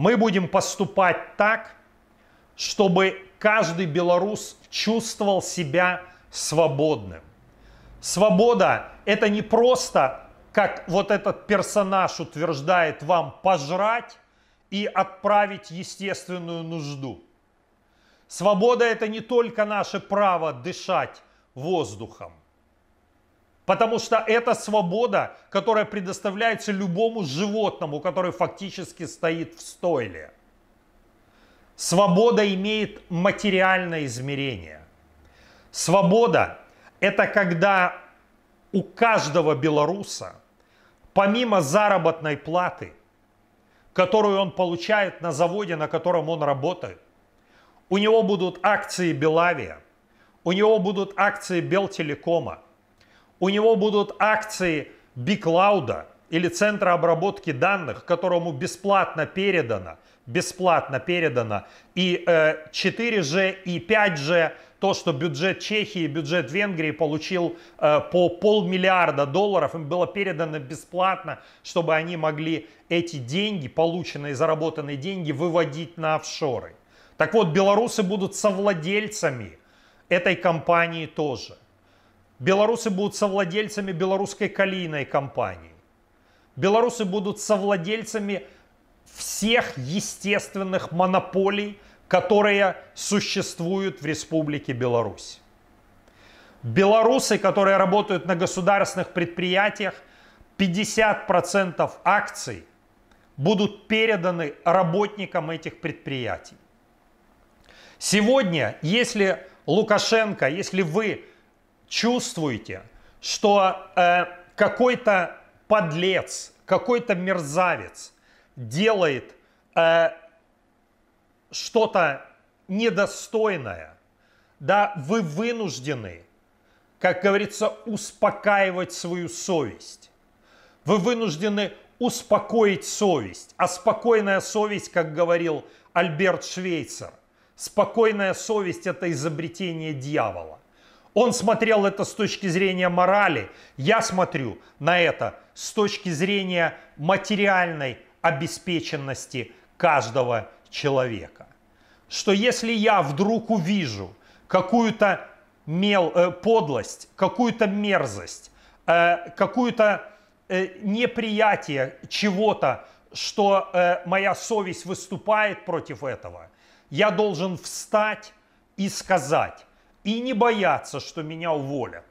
Мы будем поступать так, чтобы каждый белорус чувствовал себя свободным. Свобода – это не просто, как вот этот персонаж утверждает вам, пожрать и отправить естественную нужду. Свобода – это не только наше право дышать воздухом. Потому что это свобода, которая предоставляется любому животному, который фактически стоит в стойле. Свобода имеет материальное измерение. Свобода – это когда у каждого белоруса, помимо заработной платы, которую он получает на заводе, на котором он работает, у него будут акции Белавия, у него будут акции Белтелекома – у него будут акции Биклауда или центра обработки данных, которому бесплатно передано, бесплатно передано и э, 4G, и 5G, то, что бюджет Чехии, бюджет Венгрии получил э, по полмиллиарда долларов, им было передано бесплатно, чтобы они могли эти деньги, полученные, заработанные деньги, выводить на офшоры. Так вот, белорусы будут совладельцами этой компании тоже. Белорусы будут совладельцами белорусской калийной компании. Белорусы будут совладельцами всех естественных монополий, которые существуют в Республике Беларусь. Белорусы, которые работают на государственных предприятиях, 50% акций будут переданы работникам этих предприятий. Сегодня, если Лукашенко, если вы чувствуете, что э, какой-то подлец, какой-то мерзавец делает э, что-то недостойное, да, вы вынуждены, как говорится, успокаивать свою совесть. Вы вынуждены успокоить совесть. А спокойная совесть, как говорил Альберт Швейцер, спокойная совесть – это изобретение дьявола. Он смотрел это с точки зрения морали. Я смотрю на это с точки зрения материальной обеспеченности каждого человека. Что если я вдруг увижу какую-то мел, э, подлость, какую-то мерзость, э, какую-то э, неприятие чего-то, что э, моя совесть выступает против этого, я должен встать и сказать, и не бояться, что меня уволят.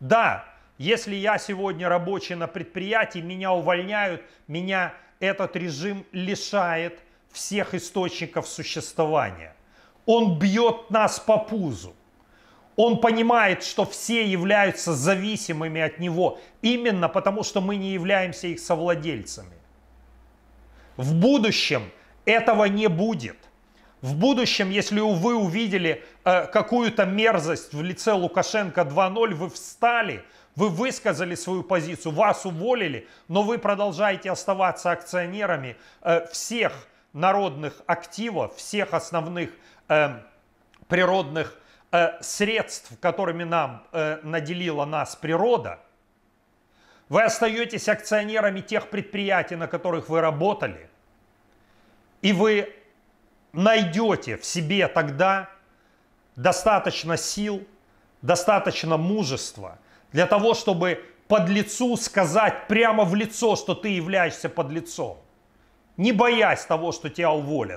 Да, если я сегодня рабочий на предприятии, меня увольняют, меня этот режим лишает всех источников существования. Он бьет нас по пузу. Он понимает, что все являются зависимыми от него, именно потому что мы не являемся их совладельцами. В будущем этого не будет. В будущем, если вы увидели э, какую-то мерзость в лице Лукашенко 2.0, вы встали, вы высказали свою позицию, вас уволили, но вы продолжаете оставаться акционерами э, всех народных активов, всех основных э, природных э, средств, которыми нам э, наделила нас природа. Вы остаетесь акционерами тех предприятий, на которых вы работали. И вы найдете в себе тогда достаточно сил, достаточно мужества для того, чтобы под лицу сказать прямо в лицо, что ты являешься под лицом, не боясь того, что тебя уволят,